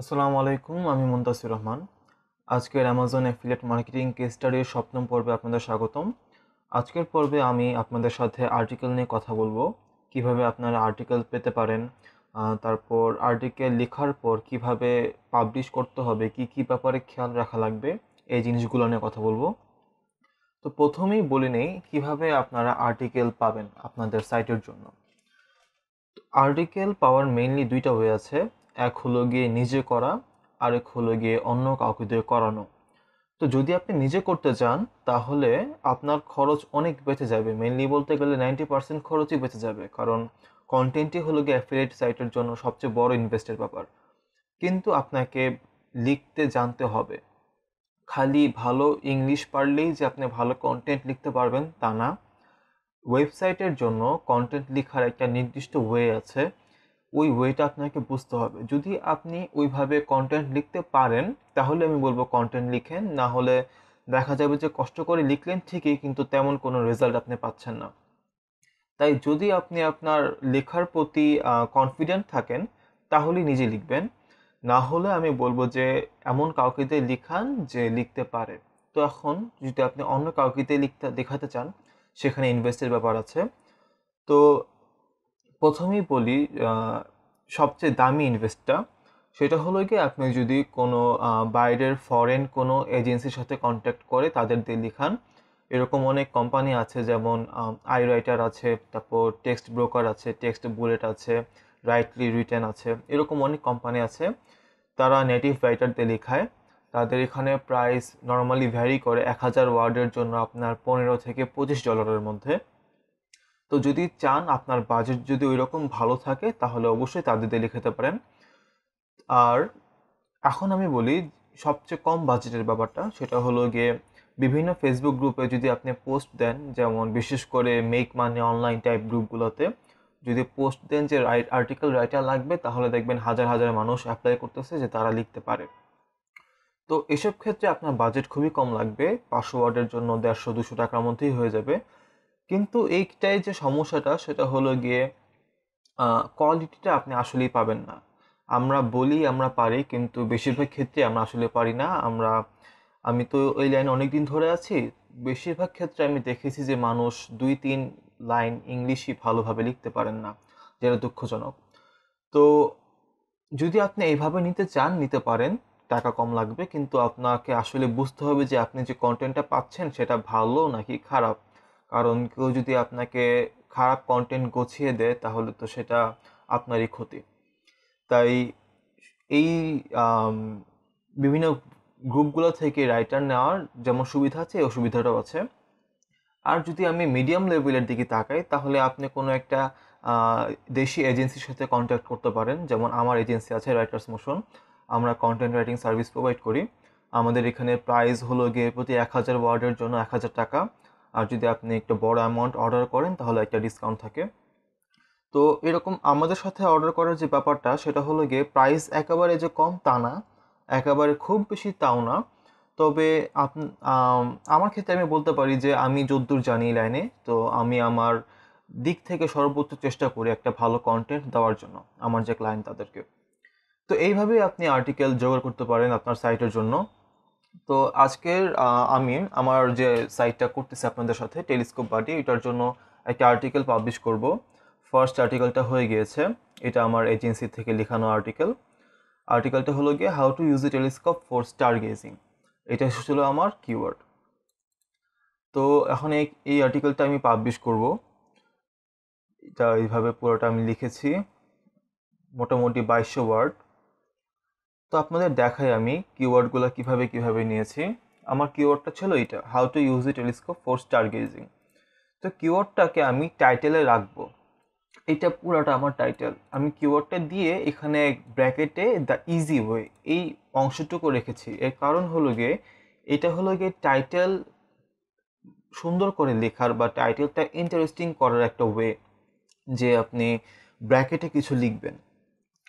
আসসালামু আলাইকুম আমি মুন্তাসির রহমান আজকের অ্যামাজন অ্যাফিলেট মার্কেটিং কে স্টাডির সপ্তম পর্বে আপনাদের স্বাগতম আজকের পর্বে আমি আপনাদের সাথে আর্টিকেল নিয়ে কথা বলবো কিভাবে আপনারা আর্টিকেল পেতে পারেন তারপর আর্টিকেল লেখার পর কিভাবে পাবলিশ করতে হবে কি কি ব্যাপারে খেয়াল রাখা লাগবে এই জিনিসগুলো নিয়ে কথা বলবো তো প্রথমেই বলে নেই কিভাবে আপনারা আর্টিকেল পাবেন আপনাদের সাইটের জন্য আর্টিকেল পাওয়ার মেইনলি দুইটা হয়ে আছে এক হলো গিয়ে নিজে করা আরেক হলো গিয়ে অন্য কাউকে দিয়ে করানো তো যদি আপনি নিজে করতে চান তাহলে আপনার খরচ অনেক বেঁচে যাবে মেনলি বলতে গেলে নাইনটি পার্সেন্ট খরচই বেঁচে যাবে কারণ কন্টেন্টই হলো গিয়ে অ্যাফিলেট সাইটের জন্য সবচেয়ে বড় ইনভেস্টের ব্যাপার কিন্তু আপনাকে লিখতে জানতে হবে খালি ভালো ইংলিশ পারলেই যে আপনি ভালো কন্টেন্ট লিখতে পারবেন তা না ওয়েবসাইটের জন্য কন্টেন্ট লেখার একটা নির্দিষ্ট ওয়ে আছে ওই ওয়েটা আপনাকে বুঝতে হবে যদি আপনি ওইভাবে কন্টেন্ট লিখতে পারেন তাহলে আমি বলবো কন্টেন্ট লিখেন না হলে দেখা যাবে যে কষ্ট করে লিখলেন ঠিকই কিন্তু তেমন কোনো রেজাল্ট আপনি পাচ্ছেন না তাই যদি আপনি আপনার লেখার প্রতি কনফিডেন্ট থাকেন তাহলে নিজে লিখবেন না হলে আমি বলবো যে এমন কাউকে দিয়ে লিখান যে লিখতে পারে তো এখন যদি আপনি অন্য কাউকে দিয়ে লিখতে দেখাতে চান সেখানে ইনভেস্টের ব্যাপার আছে তো প্রথমেই বলি সবচেয়ে দামি ইনভেস্টটা সেটা হলো কি আপনি যদি কোনো বাইরের ফরেন কোনো এজেন্সির সাথে কন্ট্যাক্ট করে তাদের দিয়ে লিখান এরকম অনেক কোম্পানি আছে যেমন আই রাইটার আছে তারপর টেক্সট ব্রোকার আছে টেক্সট বুলেট আছে রাইটলি রিটার্ন আছে এরকম অনেক কোম্পানি আছে তারা নেটিভ রাইটারদের লেখায় তাদের এখানে প্রাইস নর্মালি ভ্যারি করে এক হাজার ওয়ার্ডের জন্য আপনার পনেরো থেকে পঁচিশ ডলারের মধ্যে তো যদি চান আপনার বাজেট যদি ওই রকম ভালো থাকে তাহলে অবশ্যই তাদের দিয়ে লিখাতে পারেন আর এখন আমি বলি সবচেয়ে কম বাজেটের ব্যাপারটা সেটা হলো গিয়ে বিভিন্ন ফেসবুক গ্রুপে যদি আপনি পোস্ট দেন যেমন বিশেষ করে মেক মানে অনলাইন টাইপ গ্রুপগুলোতে যদি পোস্ট দেন যে রাইট আর্টিকেল রাইটার লাগবে তাহলে দেখবেন হাজার হাজার মানুষ অ্যাপ্লাই করতেছে যে তারা লিখতে পারে তো এসব ক্ষেত্রে আপনার বাজেট খুবই কম লাগবে পাঁচশো ওয়ার্ডের জন্য দেড়শো দুশো টাকার মধ্যেই হয়ে যাবে কিন্তু এইটাই যে সমস্যাটা সেটা হলো গিয়ে কোয়ালিটিটা আপনি আসলেই পাবেন না আমরা বলি আমরা পারি কিন্তু বেশিরভাগ ক্ষেত্রে আমরা আসলে পারি না আমরা আমি তো ওই লাইনে অনেক দিন ধরে আছি বেশিরভাগ ক্ষেত্রে আমি দেখেছি যে মানুষ দুই তিন লাইন ইংলিশই ভালোভাবে লিখতে পারেন না যেটা দুঃখজনক তো যদি আপনি এইভাবে নিতে চান নিতে পারেন টাকা কম লাগবে কিন্তু আপনাকে আসলে বুঝতে হবে যে আপনি যে কন্টেন্টটা পাচ্ছেন সেটা ভালো নাকি খারাপ কারণ কেউ যদি আপনাকে খারাপ কন্টেন্ট গুছিয়ে দেয় তাহলে তো সেটা আপনারই ক্ষতি তাই এই বিভিন্ন গ্রুপগুলো থেকে রাইটার নেওয়ার যেমন সুবিধা আছে অসুবিধাটাও আছে আর যদি আমি মিডিয়াম লেভেলের দিকে তাকাই তাহলে আপনি কোনো একটা দেশি এজেন্সির সাথে কন্ট্যাক্ট করতে পারেন যেমন আমার এজেন্সি আছে রাইটার্স মোশন আমরা কন্টেন্ট রাইটিং সার্ভিস প্রোভাইড করি আমাদের এখানে প্রাইস হলো গিয়ে প্রতি এক হাজার ওয়ার্ডের জন্য এক হাজার টাকা আর যদি আপনি একটা বড় অ্যামাউন্ট অর্ডার করেন তাহলে একটা ডিসকাউন্ট থাকে তো এরকম আমাদের সাথে অর্ডার করার যে ব্যাপারটা সেটা হলো গিয়ে প্রাইস একেবারে যে কম তা না একেবারে খুব বেশি তাও না তবে আপ আমার ক্ষেত্রে আমি বলতে পারি যে আমি যদ্দূর জানি লাইনে তো আমি আমার দিক থেকে সর্বোচ্চ চেষ্টা করি একটা ভালো কন্টেন্ট দেওয়ার জন্য আমার যে ক্লায়েন্ট তাদেরকে তো এইভাবেই আপনি আর্টিকেল জোগাড় করতে পারেন আপনার সাইটের জন্য তো আজকের আমি আমার যে সাইটটা করতেছি আপনাদের সাথে টেলিস্কোপ বাটি এটার জন্য একটা আর্টিকেল পাবলিশ করব ফার্স্ট আর্টিকেলটা হয়ে গিয়েছে এটা আমার এজেন্সি থেকে লেখানো আর্টিকেল আর্টিকেলটা হলো গিয়ে how to use a telescope for star gazing এটা ছিল আমার কিওয়ার্ড তো এখন এই আর্টিকেলটা আমি পাবলিশ করব এটা এইভাবে পুরোটা আমি লিখেছি মোটামুটি বাইশশো ওয়ার্ড তো আপনাদের দেখাই আমি কিওয়ার্ডগুলো কিভাবে কিভাবে নিয়েছি আমার কিওয়ার্ডটা ছিল এটা how to use a telescope for star gazing তো কিওয়ার্ডটাকে আমি টাইটেলে রাখবো এটা পুরাটা আমার টাইটেল আমি কিওয়ার্ডটা দিয়ে এখানে ব্র্যাকেটে দ্য ইজি ওয়ে এই অংশটুকু রেখেছি এর কারণ হলো গিয়ে এটা হলো গিয়ে টাইটেল সুন্দর করে লেখার বা টাইটেলটা ইন্টারেস্টিং করার একটা ওয়ে যে আপনি ব্র্যাকেটে কিছু লিখবেন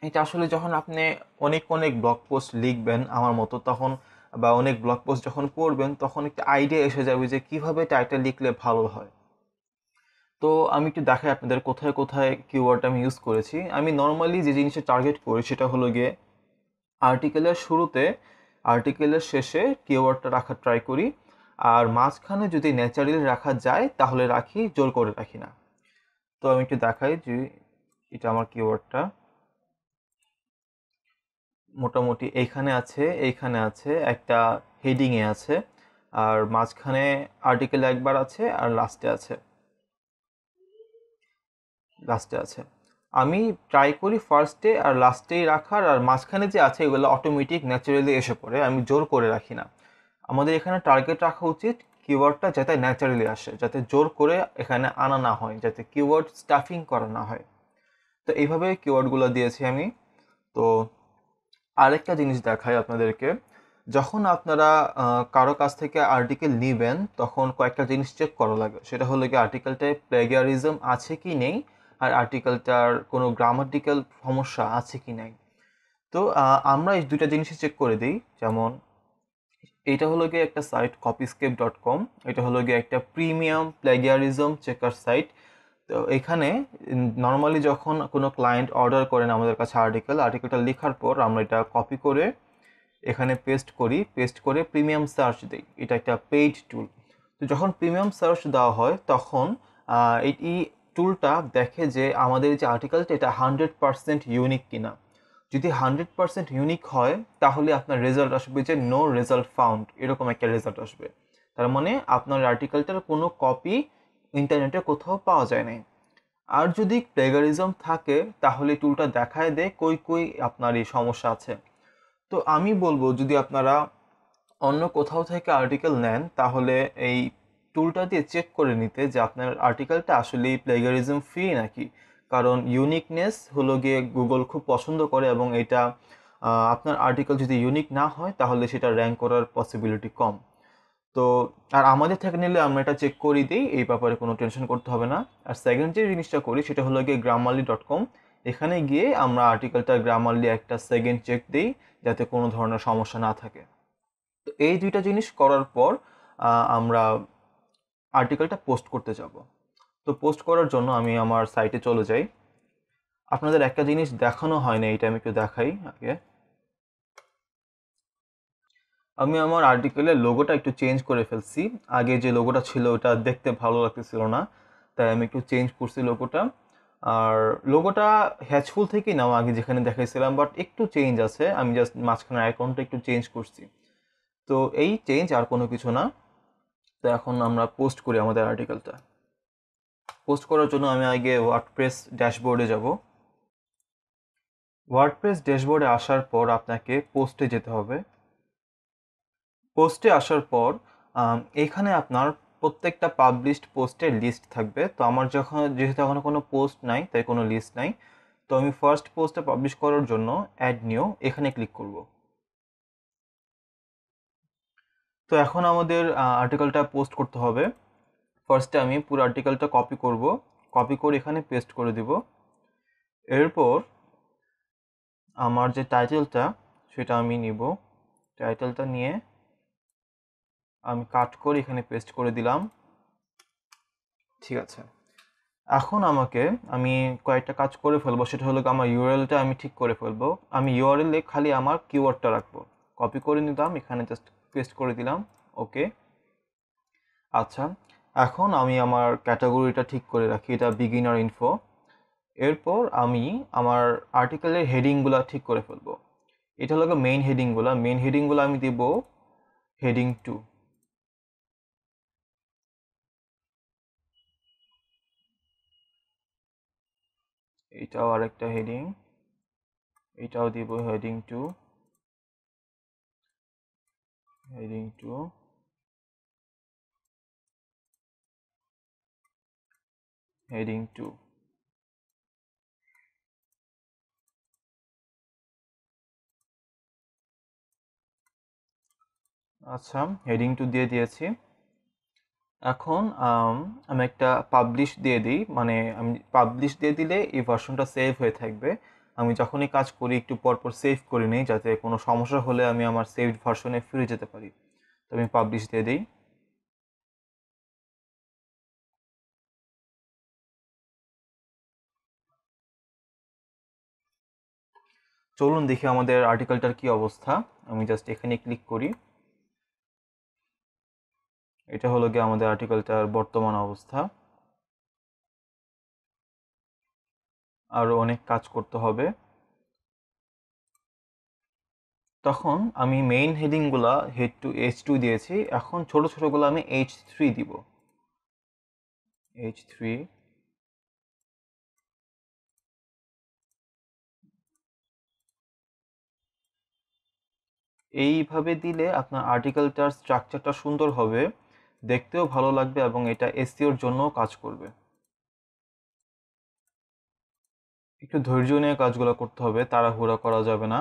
এটা আসলে যখন আপনি অনেক অনেক ব্লগ পোস্ট লিখবেন আমার মতো তখন বা অনেক ব্লগ পোস্ট যখন করবেন তখন একটা আইডিয়া এসে যাবে যে কিভাবে টাইটেল লিখলে ভালো হয় তো আমি একটু দেখাই আপনাদের কোথায় কোথায় কিওয়ার্ড আমি ইউজ করেছি আমি নর্মালি যে জিনিসে টার্গেট করি সেটা হলো গিয়ে আর্টিকেলের শুরুতে আর্টিকেলের শেষে কিওয়ার্ডটা রাখার ট্রাই করি আর মাঝখানে যদি ন্যাচারালি রাখা যায় তাহলে রাখি জোর করে রাখি না তো আমি একটু দেখাই যে এটা আমার কিওয়ার্ডটা মোটামুটি এইখানে আছে এইখানে আছে একটা হেডিংয়ে আছে আর মাঝখানে আর্টিকেল একবার আছে আর লাস্টে আছে লাস্টে আছে আমি ট্রাই করি ফার্স্টে আর লাস্টেই রাখার আর মাঝখানে যে আছে এগুলো অটোমেটিক ন্যাচারালি এসে পড়ে আমি জোর করে রাখি না আমাদের এখানে টার্গেট রাখা উচিত কিওয়ার্ডটা যাতে ন্যাচারালি আসে যাতে জোর করে এখানে আনা না হয় যাতে কিওয়ার্ড স্টাফিং করা না হয় তো এইভাবে কিওয়ার্ডগুলো দিয়েছি আমি তো আরেকটা জিনিস দেখায় আপনাদেরকে যখন আপনারা কারো কাছ থেকে আর্টিকেল নেবেন তখন কয়েকটা জিনিস চেক করা লাগে সেটা হলো কি আর্টিকেলটায় প্লেগিয়ারিজম আছে কি নেই আর আর্টিকেলটার কোনো গ্রামাটিক্যাল সমস্যা আছে কি নেই তো আমরা এই দুইটা জিনিসই চেক করে দিই যেমন এটা হলো গিয়ে একটা সাইট কপিস্কেপ ডট কম এটা হলো গিয়ে একটা প্রিমিয়াম প্লেগিয়ারিজম চেকার সাইট তো এখানে নর্মালি যখন কোনো ক্লায়েন্ট অর্ডার করেন আমাদের কাছে আর্টিকেল আর্টিকেলটা লেখার পর আমরা এটা কপি করে এখানে পেস্ট করি পেস্ট করে প্রিমিয়াম সার্চ দিই এটা একটা পেইড টুল তো যখন প্রিমিয়াম সার্চ দেওয়া হয় তখন এই টুলটা দেখে যে আমাদের যে আর্টিকেলটা এটা হান্ড্রেড পারসেন্ট ইউনিক কিনা যদি হান্ড্রেড পারসেন্ট ইউনিক হয় তাহলে আপনার রেজাল্ট আসবে যে নো রেজাল্ট ফাউন্ড এরকম একটা রেজাল্ট আসবে তার মানে আপনার আর্টিকেলটার কোনো কপি ইন্টারনেটে কোথাও পাওয়া যায় নাই আর যদি প্লেগারিজম থাকে তাহলে টুলটা দেখায় দেয় কই কই আপনার এই সমস্যা আছে তো আমি বলবো যদি আপনারা অন্য কোথাও থেকে আর্টিকেল নেন তাহলে এই টুলটা দিয়ে চেক করে নিতে যে আপনার আর্টিকেলটা আসলে প্লেগারিজম ফ্রি নাকি কারণ ইউনিকনেস হলো গিয়ে গুগল খুব পছন্দ করে এবং এটা আপনার আর্টিকেল যদি ইউনিক না হয় তাহলে সেটা র্যাঙ্ক করার পসিবিলিটি কম তো আর আমাদের থেকে নিলে আমরা এটা চেক করে দিই এই ব্যাপারে কোনো টেনশন করতে হবে না আর সেকেন্ড যে জিনিসটা করি সেটা হলো গিয়ে গ্রামালি ডট কম এখানে গিয়ে আমরা আর্টিকেলটার গ্রামারলি একটা সেকেন্ড চেক দিই যাতে কোনো ধরনের সমস্যা না থাকে তো এই দুইটা জিনিস করার পর আমরা আর্টিকেলটা পোস্ট করতে যাব তো পোস্ট করার জন্য আমি আমার সাইটে চলে যাই আপনাদের একটা জিনিস দেখানো হয় না এটা আমি একটু দেখাই আগে আমি আমার আর্টিকেলের লোগোটা একটু চেঞ্জ করে ফেলছি আগে যে লোগোটা ছিল ওটা দেখতে ভালো লাগতেছিল না তাই আমি একটু চেঞ্জ করছি লোগোটা আর লোগোটা হ্যাচফুল থেকেই নাও আগে যেখানে দেখাইছিলাম বাট একটু চেঞ্জ আছে আমি জাস্ট মাঝখানে অ্যাকাউন্টটা একটু চেঞ্জ করছি তো এই চেঞ্জ আর কোনো কিছু না তো এখন আমরা পোস্ট করি আমাদের আর্টিকেলটা পোস্ট করার জন্য আমি আগে ওয়ার্ডপ্রেস ড্যাশবোর্ডে যাব ওয়ার্ডপ্রেস ড্যাশবোর্ডে আসার পর আপনাকে পোস্টে যেতে হবে পোস্টে আসার পর এখানে আপনার প্রত্যেকটা পাবলিশড পোস্টের লিস্ট থাকবে তো আমার যখন যেহেতু এখনও কোনো পোস্ট নাই তাই কোনো লিস্ট নাই তো আমি ফার্স্ট পোস্টে পাবলিশ করার জন্য অ্যাড নিউ এখানে ক্লিক করব তো এখন আমাদের আর্টিকেলটা পোস্ট করতে হবে ফার্স্টে আমি পুরো আর্টিকেলটা কপি করব কপি করে এখানে পেস্ট করে দিব এরপর আমার যে টাইটেলটা সেটা আমি নিব টাইটেলটা নিয়ে আমি কাট করে এখানে পেস্ট করে দিলাম ঠিক আছে এখন আমাকে আমি কয়েকটা কাজ করে ফেলবো সেটা হলো আমার ইউরএলটা আমি ঠিক করে ফেলবো আমি ইউআরএলে খালি আমার কিওয়ার্ডটা রাখবো কপি করে নিলাম এখানে জাস্ট পেস্ট করে দিলাম ওকে আচ্ছা এখন আমি আমার ক্যাটাগরিটা ঠিক করে রাখি এটা বিগিনার ইনফো এরপর আমি আমার আর্টিকেলের হেডিংগুলো ঠিক করে ফেলবো এটা হলো মেইন হেডিংগুলো মেইন হেডিংগুলো আমি দেবো হেডিং টু এটাও আরেকটা হেডিং এটাও দিব heading two heading two heading two আচ্ছা হেডিং টু দিয়ে দিয়েছি এখন আমি একটা পাবলিশ দিয়ে দিই মানে আমি পাবলিশ দিয়ে দিলে এই ভার্সনটা সেভ হয়ে থাকবে আমি যখনই কাজ করি একটু পরপর সেভ করে নিই যাতে কোনো সমস্যা হলে আমি আমার সেভড ভার্সনে ফিরে যেতে পারি তো আমি পাবলিশ দিয়ে দিই চলুন দেখি আমাদের আর্টিকেলটার কি অবস্থা আমি জাস্ট এখানে ক্লিক করি এটা হলো গিয়ে আমাদের আর্টিকেলটার বর্তমান অবস্থা আরও অনেক কাজ করতে হবে তখন আমি মেইন হেডিংগুলা হেড টু এইচ টু দিয়েছি এখন ছোট ছোটোগুলো আমি এইচ থ্রি দিব এইচ থ্রি এইভাবে দিলে আপনার আর্টিকেলটার স্ট্রাকচারটা সুন্দর হবে দেখতেও ভালো লাগবে এবং এটা এসিওর e জন্যও কাজ করবে একটু ধৈর্য নিয়ে কাজগুলো করতে হবে তাড়াহুড়া করা যাবে না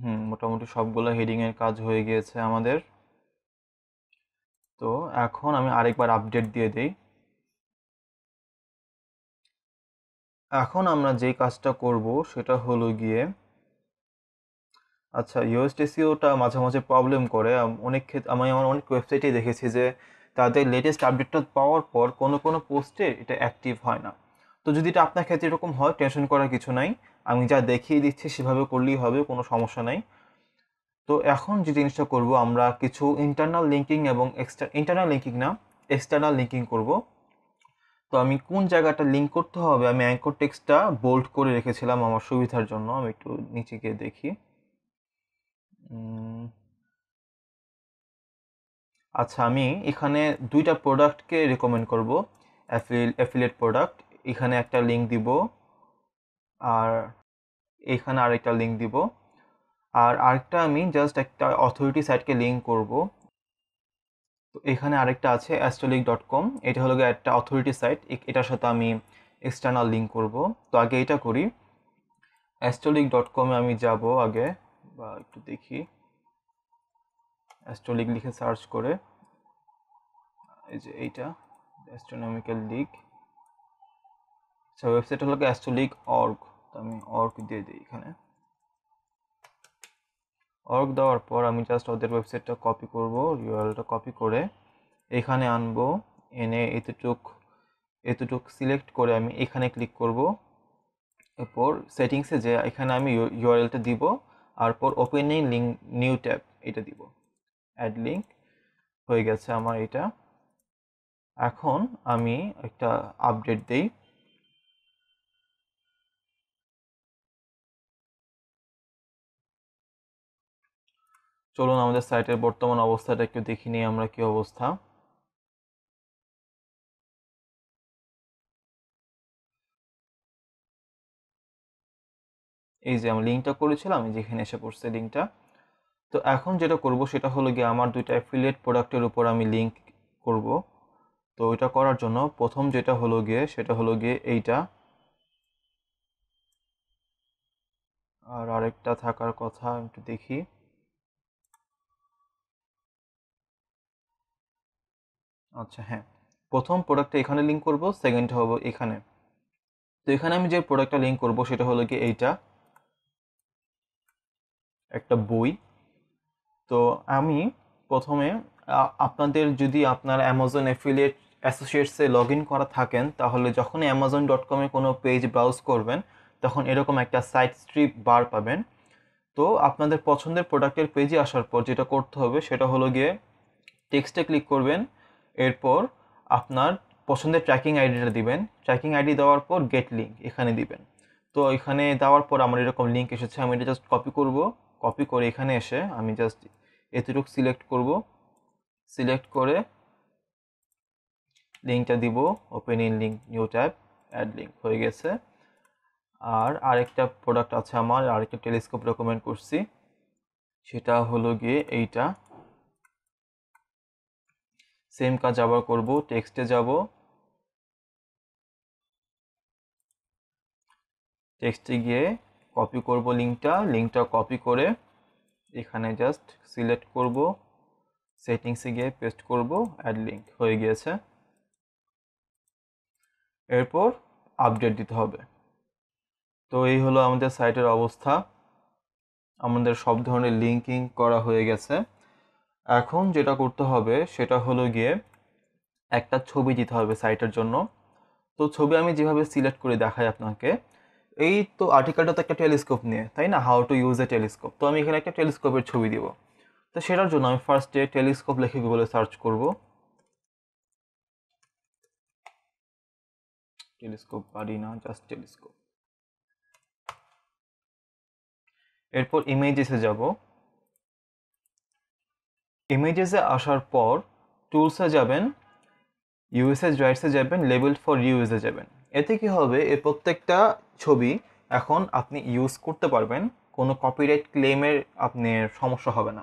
হুম মোটামুটি সবগুলো হেডিংয়ের কাজ হয়ে গিয়েছে আমাদের তো এখন আমি আরেকবার আপডেট দিয়ে দিই এখন আমরা যে কাজটা করব সেটা হলো গিয়ে আচ্ছা ইউএসটিসিওটা মাঝে মাঝে প্রবলেম করে অনেক ক্ষেত্রে আমি আমার অনেক ওয়েবসাইটে দেখেছি যে তাদের লেটেস্ট আপডেটটা পাওয়ার পর কোনো কোনো পোস্টে এটা অ্যাক্টিভ হয় না তো যদি এটা আপনার ক্ষেত্রে এরকম হয় টেনশন করার কিছু নাই আমি যা দেখিয়ে দিচ্ছি সেভাবে করলেই হবে কোনো সমস্যা নাই তো এখন যে জিনিসটা করব আমরা কিছু ইন্টারনাল লিঙ্কিং এবং এক্সটার ইন্টারনাল লিঙ্কিং না এক্সটার্নাল লিঙ্কিং করব তো আমি কোন জায়গাটা লিঙ্ক করতে হবে আমি অ্যাঙ্কর টেক্সটটা বোল্ড করে রেখেছিলাম আমার সুবিধার জন্য আমি একটু নিচে গিয়ে দেখি আচ্ছা আমি এখানে দুইটা প্রোডাক্টকে রেকমেন্ড করব অ্যাফিলেট প্রোডাক্ট এখানে একটা লিঙ্ক দিব আর এখানে আরেকটা লিঙ্ক দিব আর আরেকটা আমি জাস্ট একটা অথরিটি সাইটকে লিঙ্ক করব তো এখানে আরেকটা আছে অ্যাস্ট্রোলিক ডট কম এটা হলো একটা অথরিটি সাইট এটার সাথে আমি এক্সটার্নাল লিঙ্ক করব তো আগে এটা করি অ্যাস্ট্রোলিক ডট কমে আমি যাব আগে বা একটু দেখি অ্যাস্ট্রোলিক লিখে সার্চ করে এই যে এইটা অ্যাস্ট্রোনমিক্যাল লিগ আচ্ছা ওয়েবসাইট হলো অ্যাস্ট্রোলিক অর্গ তো আমি অর্গ দিয়ে দিই এখানে অর্গ দেওয়ার পর আমি জাস্ট ওদের ওয়েবসাইটটা কপি করব ইউআরএলটা কপি করে এখানে আনবো এনে এতটুক এতটুক সিলেক্ট করে আমি এখানে ক্লিক করব এরপর সেটিংসে যে এখানে আমি ইউআরএলটা দিব আর পর ওপেনিং লিঙ্ক নিউ ট্যাব এটা দিব অ্যাড লিঙ্ক হয়ে গেছে আমার এটা এখন আমি একটা আপডেট দিই চলুন আমাদের সাইটের বর্তমান অবস্থাটা একটু দেখি নিই আমরা কি অবস্থা এই যে আমি লিঙ্কটা করেছিলাম আমি যেখানে এসে পড়ছে লিঙ্কটা তো এখন যেটা করব সেটা হলো গিয়ে আমার দুইটা অ্যাফিলিয়েট প্রোডাক্টের উপর আমি লিঙ্ক করব তো ওইটা করার জন্য প্রথম যেটা হলো গিয়ে সেটা হলো গিয়ে এইটা আর আরেকটা থাকার কথা একটু দেখি আচ্ছা হ্যাঁ প্রথম প্রোডাক্টটা এখানে লিঙ্ক করব সেকেন্ডটা হবো এখানে তো এখানে আমি যে প্রোডাক্টটা লিঙ্ক করব সেটা হলো কি এইটা একটা বই তো আমি প্রথমে আপনাদের যদি আপনার অ্যামাজন অ্যাফিলিয়েট অ্যাসোসিয়েটসে লগ ইন করা থাকেন তাহলে যখনই অ্যামাজন ডট কমে কোনো পেজ ব্রাউজ করবেন তখন এরকম একটা সাইট স্ট্রিপ বার পাবেন তো আপনাদের পছন্দের প্রোডাক্টের পেজে আসার পর যেটা করতে হবে সেটা হলো গিয়ে টেক্সটে ক্লিক করবেন এরপর আপনার পছন্দের ট্র্যাকিং আইডিটা দিবেন ট্র্যাকিং আইডি দেওয়ার পর গেট লিঙ্ক এখানে দিবেন তো এখানে দেওয়ার পর আমার এরকম লিঙ্ক এসেছে আমি এটা জাস্ট কপি করব কপি করে এখানে এসে আমি জাস্ট এতটুকু সিলেক্ট করব সিলেক্ট করে লিঙ্কটা দিব open in link new tab add link হয়ে গেছে আর আরেকটা প্রোডাক্ট আছে আমার আরেকটা টেলিস্কোপ রেকমেন্ড করছি সেটা হলো গিয়ে এইটা সেম কাজ আবার করব টেক্সটে যাব টেক্সটে গিয়ে কপি করব লিঙ্কটা লিঙ্কটা কপি করে এখানে জাস্ট সিলেক্ট করব সেটিংসে গিয়ে পেস্ট করব অ্যাড লিঙ্ক হয়ে গিয়েছে এরপর আপডেট দিতে হবে তো এই হলো আমাদের সাইটের অবস্থা আমাদের সব ধরনের লিঙ্কিং করা হয়ে গেছে এখন যেটা করতে হবে সেটা হলো গিয়ে একটা ছবি দিতে হবে সাইটের জন্য তো ছবি আমি যেভাবে সিলেক্ট করে দেখাই আপনাকে এই তো আর্টিকেলটা তো একটা টেলিস্কোপ নিয়ে তাই না how to use a telescope তো আমি এখানে একটা টেলিস্কোপের ছবি দিব তো সেটার জন্য আমি ফার্স্টে টেলিস্কোপ লিখে গুগলে সার্চ করব টেলিস্কোপ পারি না জাস্ট টেলিস্কোপ এরপর ইমেজেসে যাব ইমেজেসে আসার পর টুলসে যাবেন ইউএসএস রাইটসে যাবেন লেবেল ফর ইউএসএ যাবেন এতে কি হবে এ প্রত্যেকটা ছবি এখন আপনি ইউজ করতে পারবেন কোনো কপিরাইট ক্লেমের আপনার সমস্যা হবে না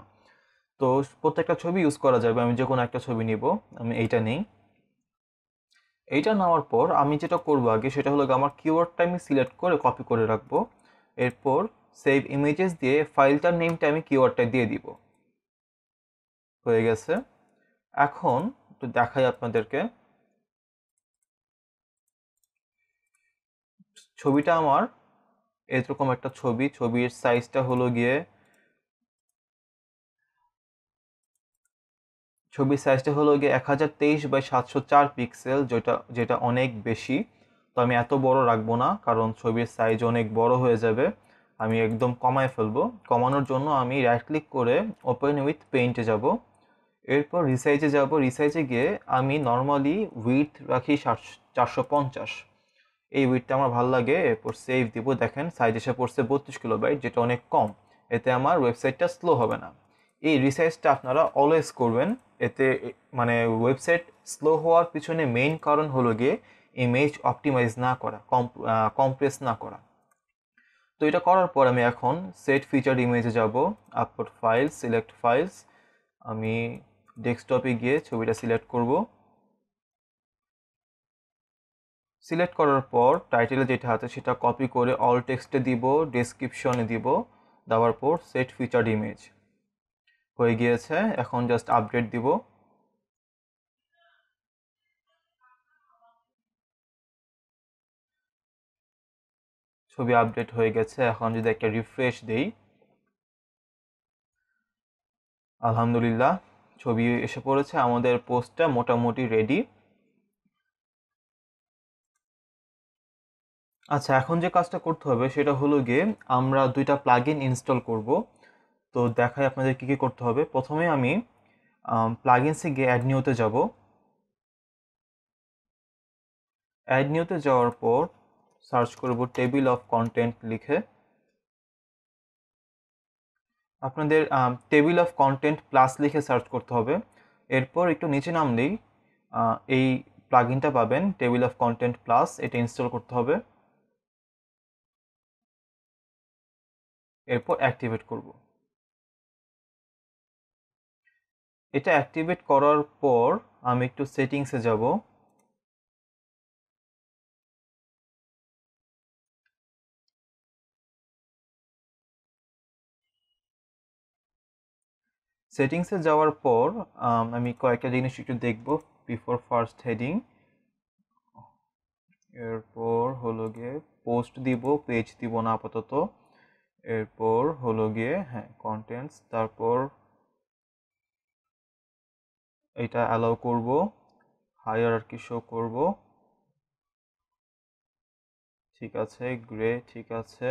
তো প্রত্যেকটা ছবি ইউজ করা যাবে আমি যে কোনো একটা ছবি নিব আমি এইটা নেই এইটা নেওয়ার পর আমি যেটা করব আগে সেটা হলো আমার কিওয়ার্ডটা আমি সিলেক্ট করে কপি করে রাখবো এরপর সেভ ইমেজেস দিয়ে ফাইলটার নেমটা আমি কিওয়ার্ডটা দিয়ে দিব হয়ে গেছে এখন একটু দেখাই আপনাদেরকে ছবিটা আমার এরকম একটা ছবি ছবির সাইজটা হলো গিয়ে ছবির সাইজটা হলো গিয়ে এক হাজার তেইশ বাই সাতশো চার পিক্সেল যেটা যেটা অনেক বেশি তো আমি এত বড় রাখবো না কারণ ছবির সাইজ অনেক বড় হয়ে যাবে আমি একদম কমায় ফেলবো কমানোর জন্য আমি রাইট ক্লিক করে ওপেন উইথ পেইন্টে যাব এরপর রিসাইজে যাব রিসাইজে গিয়ে আমি নর্মালি উইথ রাখি চারশো পঞ্চাশ এই উইথটা আমার ভালো লাগে এরপর সেভ দিব দেখেন সাইজ এসে পড়ছে বত্রিশ কিলো বাইট যেটা অনেক কম এতে আমার ওয়েবসাইটটা স্লো হবে না এই রিসাইজটা আপনারা অলওয়েজ করবেন এতে মানে ওয়েবসাইট স্লো হওয়ার পিছনে মেইন কারণ হলো গিয়ে ইমেজ অপটিমাইজ না করা কম্প্রেস না করা তো এটা করার পর আমি এখন সেট ফিচার ইমেজে যাব আপলোড ফাইলস সিলেক্ট ফাইলস আমি ডেস্কটপে গিয়ে ছবিটা সিলেক্ট করব সিলেক্ট করার পর টাইটেল যেটা আছে সেটা কপি করে অল টেক্সটে দিব ডেসক্রিপশনে দিব দেওয়ার পর সেট ফিচার ইমেজ হয়ে গিয়েছে এখন জাস্ট আপডেট দিব ছবি আপডেট হয়ে গেছে এখন যদি একটা রিফ্রেশ দেই আলহামদুলিল্লাহ ছবি এসে পড়েছে আমাদের পোস্টটা মোটামুটি রেডি আচ্ছা এখন যে কাজটা করতে হবে সেটা হলো গিয়ে আমরা দুইটা প্লাগ ইন ইনস্টল করব তো দেখাই আপনাদের কী কী করতে হবে প্রথমে আমি প্লাগ ইনসে গিয়ে অ্যাড নিউতে যাব অ্যাড নিউতে যাওয়ার পর সার্চ করব টেবিল অফ কন্টেন্ট লিখে আপনাদের টেবিল অফ কন্টেন্ট প্লাস লিখে সার্চ করতে হবে এরপর একটু নিচে নামলেই এই প্লাগিনটা পাবেন টেবিল অফ কন্টেন্ট প্লাস এটা ইনস্টল করতে হবে এরপর অ্যাক্টিভেট করব এটা অ্যাক্টিভেট করার পর আমি একটু সেটিংসে যাব সেটিংসে যাওয়ার পর আমি কয়েকটা জিনিস একটু দেখব বিফোর ফার্স্ট হেডিং এরপর হলো গিয়ে পোস্ট দিব পেজ দিব না আপাতত এরপর হলো গিয়ে হ্যাঁ কন্টেন্টস তারপর এটা অ্যালাউ করব হায়ার আর কি শো করব ঠিক আছে গ্রে ঠিক আছে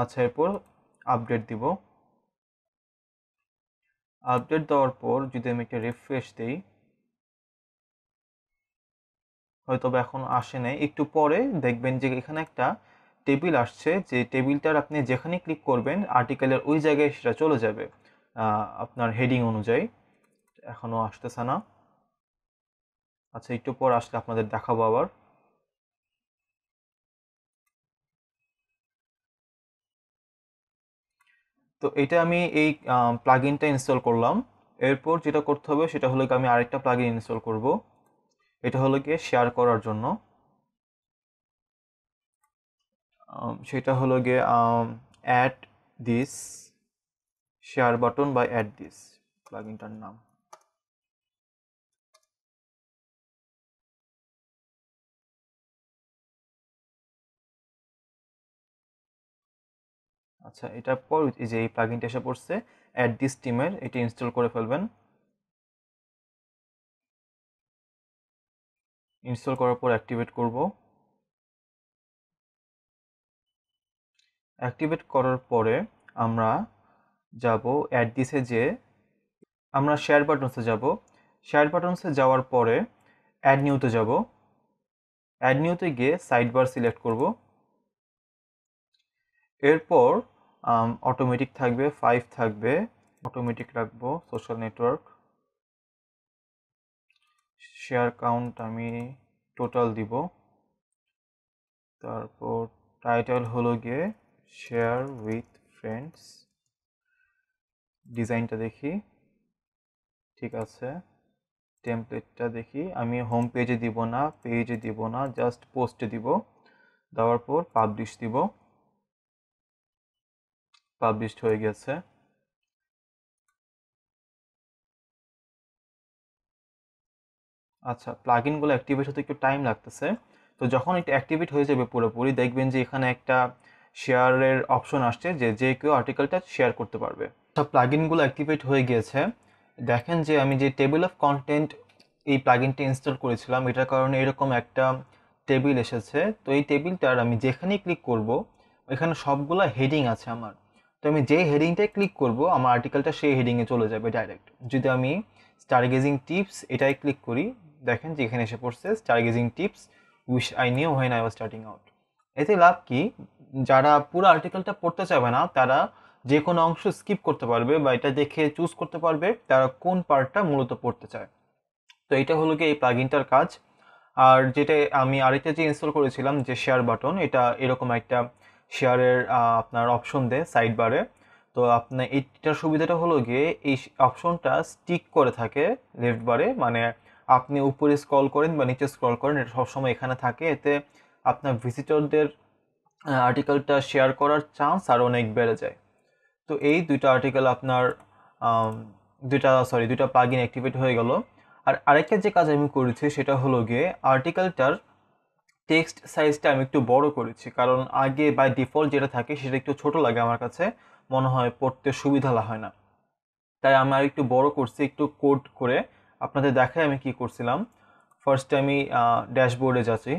আচ্ছা এরপর আপডেট দিব আপডেট দেওয়ার পর যদি আমি একটা রিফ্রেশ দিই হয়তো এখন আসে নাই একটু পরে দেখবেন যে এখানে একটা টেবিল আসছে যে টেবিলটার আপনি যেখানে ক্লিক করবেন আর্টিকেলের ওই জায়গায় সেটা চলে যাবে আপনার হেডিং অনুযায়ী এখনও আসতেছে না আচ্ছা একটু পর আসলে আপনাদের দেখাবো আবার তো এটা আমি এই প্লাগিনটা ইনস্টল করলাম এরপর যেটা করতে হবে সেটা হলো আমি আরেকটা প্লাগিন ইনস্টল করব এটা হলো গিয়ে শেয়ার করার জন্য সেটা হলো গিয়ে অ্যাড দিস শেয়ার বাটন বা অ্যাড দিস প্লাগিনটার নাম আচ্ছা এটার পর এই যে এই প্লাগিনটা এসে পড়ছে অ্যাড দিস টিমের এটি ইনস্টল করে ফেলবেন ইনস্টল করার পর অ্যাক্টিভেট করব অ্যাক্টিভেট করার পরে আমরা যাব অ্যাড দিসে যে আমরা শেয়ার বাটনসে যাব শেয়ার বাটনসে যাওয়ার পরে অ্যাড নিউতে যাব অ্যাড নিউতে গিয়ে সাইডবার সিলেক্ট করব এরপর অটোমেটিক থাকবে ফাইভ থাকবে অটোমেটিক রাখবো সোশ্যাল নেটওয়ার্ক শেয়ার কাউন্ট আমি টোটাল দিব তারপর টাইটেল হলো গিয়ে শেয়ার উইথ ফ্রেন্ডস ডিজাইনটা দেখি ঠিক আছে টেমপ্লেটটা দেখি আমি হোম পেজে দিব না পেজে দিব না জাস্ট পোস্টে দিব দেওয়ার পর পাবলিশ দিব পাবলিশড হয়ে গেছে আচ্ছা প্লাগইনগুলো অ্যাক্টিভেট হতে একটু টাইম লাগতেছে তো যখন এটা অ্যাক্টিভেট হয়ে যাবে পুরোপুরি দেখবেন যে এখানে একটা শেয়ারের অপশন আসছে যে যে কেউ আর্টিকেলটা শেয়ার করতে পারবে আচ্ছা প্লাগইনগুলো অ্যাক্টিভেট হয়ে গিয়েছে দেখেন যে আমি যে টেবিল অফ কন্টেন্ট এই প্লাগইনটি ইনস্টল করেছিলাম এটার কারণে এরকম একটা টেবিল এসেছে তো এই টেবিলটার আমি যেখানেই ক্লিক করব এখানে সবগুলো হেডিং আছে আমার তো আমি যে হেডিংটায় ক্লিক করব আমার আর্টিকেলটা সেই হেডিংয়ে চলে যাবে ডাইরেক্ট যদি আমি স্টারগেজিং টিপস এটাই ক্লিক করি দেখেন যেখানে এসে পড়ছে stargazing tips wish I knew when I was starting out এতে লাভ কি যারা পুরো আর্টিকেলটা পড়তে চাবে না তারা যে কোনো অংশ স্কিপ করতে পারবে বা এটা দেখে চুজ করতে পারবে তারা কোন পার্টটা মূলত পড়তে চায় তো এটা হলো কি এই প্লাগিনটার কাজ আর যেটা আমি আরেকটা যে ইনস্টল করেছিলাম যে শেয়ার বাটন এটা এরকম একটা শেয়ারের আপনার অপশন দেয় সাইড বারে তো আপনার এইটার সুবিধাটা হলো গিয়ে এই অপশনটা স্টিক করে থাকে লেফট বারে মানে আপনি উপরে স্ক্রল করেন বা নিচে স্ক্রল করেন এটা সবসময় এখানে থাকে এতে আপনার ভিজিটরদের আর্টিকেলটা শেয়ার করার চান্স আরও অনেক বেড়ে যায় তো এই দুইটা আর্টিকেল আপনার দুইটা সরি দুইটা প্লাগিন অ্যাক্টিভেট হয়ে গেল আর আরেকটা যে কাজ আমি করেছি সেটা হলো গিয়ে আর্টিকেলটার টেক্সট সাইজটা আমি একটু বড় করেছি কারণ আগে বাই ডিফল্ট যেটা থাকে সেটা একটু ছোট লাগে আমার কাছে মনে হয় পড়তে সুবিধা হয় না তাই আমি আর একটু বড় করছি একটু কোড করে আপনাদের দেখায় আমি কি করছিলাম ফার্স্টে আমি ড্যাশবোর্ডে যাচ্ছি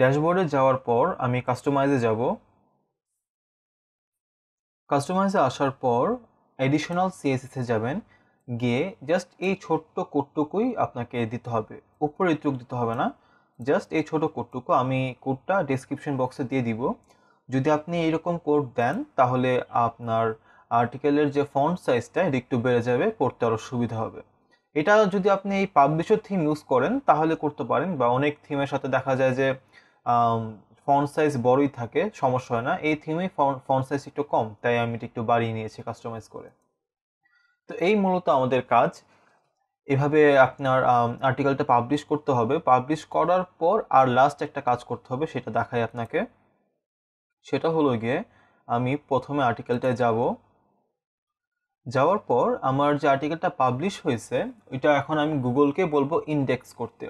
ড্যাশবোর্ডে যাওয়ার পর আমি কাস্টমাইজে যাব কাস্টমাইজে আসার পর অ্যাডিশনাল সিএসএসে যাবেন গিয়ে জাস্ট এই ছোট্ট কোটটুকুই আপনাকে দিতে হবে উপরে চোক দিতে হবে না জাস্ট এই ছোট কোটটুকু আমি কোডটা ডিসক্রিপশন বক্সে দিয়ে দিব যদি আপনি এরকম কোড দেন তাহলে আপনার আর্টিকেলের যে ফন্ট সাইজটা এটা একটু বেড়ে যাবে পড়তে আরও সুবিধা হবে এটা যদি আপনি এই পাবলিশের থিম ইউজ করেন তাহলে করতে পারেন বা অনেক থিমের সাথে দেখা যায় যে ফন্ট সাইজ বড়ই থাকে সমস্যা হয় না এই থিমে ফন্ট সাইজ একটু কম তাই আমি এটা একটু বাড়িয়ে নিয়েছি কাস্টমাইজ করে তো এই মূলত আমাদের কাজ এভাবে আপনার আর্টিকেলটা পাবলিশ করতে হবে পাবলিশ করার পর আর লাস্ট একটা কাজ করতে হবে সেটা দেখায় আপনাকে সেটা হলো গিয়ে আমি প্রথমে আর্টিকেলটায় যাব যাওয়ার পর আমার যে আর্টিকেলটা পাবলিশ হয়েছে এটা এখন আমি গুগলকে বলবো ইন্ডেক্স করতে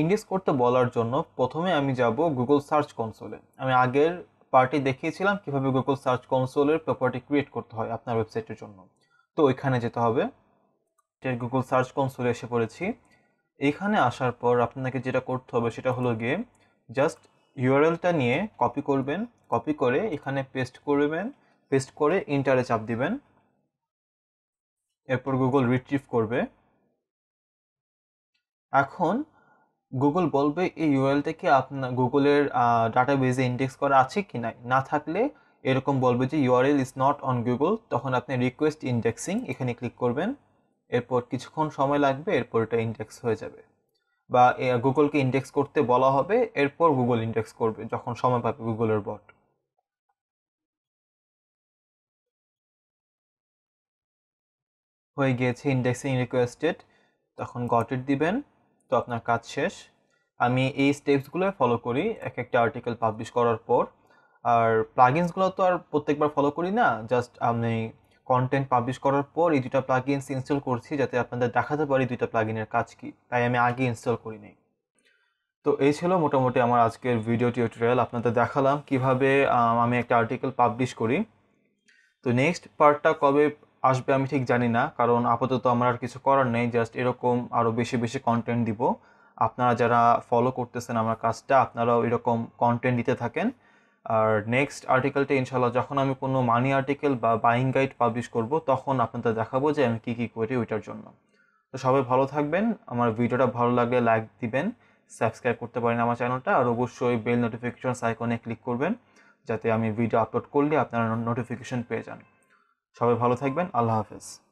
ইন্ডেক্স করতে বলার জন্য প্রথমে আমি যাব গুগল সার্চ কনসোলে আমি আগের পার্টি দেখিয়েছিলাম কিভাবে গুগল সার্চ কনসোলের প্রপার্টি ক্রিয়েট করতে হয় আপনার ওয়েবসাইটের জন্য তো ওইখানে যেতে হবে গুগল সার্চ কনসোলে এসে পড়েছি এইখানে আসার পর আপনাকে যেটা করতে হবে সেটা হলো গিয়ে জাস্ট ইউআরএলটা নিয়ে কপি করবেন কপি করে এখানে পেস্ট করবেন পেস্ট করে ইন্টারে চাপ দিবেন এরপর গুগল রিট্রিভ করবে এখন গুগল বলবে এই ইউআরএলটা কি আপনার গুগলের ডাটাবেজে ইন্ডেক্স করা আছে কি নাই না থাকলে এরকম বলবে যে URL is not on Google তখন আপনি রিকোয়েস্ট ইন্ডেক্সিং এখানে ক্লিক করবেন এরপর কিছুক্ষণ সময় লাগবে এরপর এটা ইন্ডেক্স হয়ে যাবে বা গুগলকে ইন্ডেক্স করতে বলা হবে এরপর গুগল ইন্ডেক্স করবে যখন সময় পাবে গুগলের বট হয়ে গিয়েছে ইন্ডেক্সিং রিকোয়েস্টেড তখন গটেড দিবেন তো আপনার কাজ শেষ আমি এই স্টেপসগুলো ফলো করি এক একটা আর্টিকেল পাবলিশ করার পর আর প্লাগিনসগুলো তো আর প্রত্যেকবার ফলো করি না জাস্ট আমি কন্টেন্ট পাবলিশ করার পর এই দুটা প্লাগিনস ইনস্টল করছি যাতে আপনাদের দেখাতে পারি দুইটা প্লাগিনের কাজ কি তাই আমি আগে ইনস্টল করি নাই তো এই ছিল মোটামুটি আমার আজকের ভিডিও টিউটোরিয়াল আপনাদের দেখালাম কিভাবে আমি একটা আর্টিকেল পাবলিশ করি তো নেক্সট পার্টটা কবে আসবে আমি ঠিক জানি না কারণ আপাতত আমার আর কিছু করার নেই জাস্ট এরকম আরও বেশি বেশি কন্টেন্ট দিব আপনারা যারা ফলো করতেছেন আমার কাজটা আপনারাও এরকম কন্টেন্ট দিতে থাকেন আর নেক্সট আর্টিকেলটা ইনশাল্লাহ যখন আমি কোনো মানি আর্টিকেল বা বাইং গাইড পাবলিশ করব তখন আপনাদের দেখাবো যে আমি কী কী করি ওইটার জন্য তো সবাই ভালো থাকবেন আমার ভিডিওটা ভালো লাগলে লাইক দিবেন সাবস্ক্রাইব করতে পারেন আমার চ্যানেলটা আর অবশ্যই বেল নোটিফিকেশন আইকনে ক্লিক করবেন যাতে আমি ভিডিও আপলোড করলে আপনারা নোটিফিকেশন পেয়ে যান সবাই ভালো থাকবেন আল্লাহ হাফেজ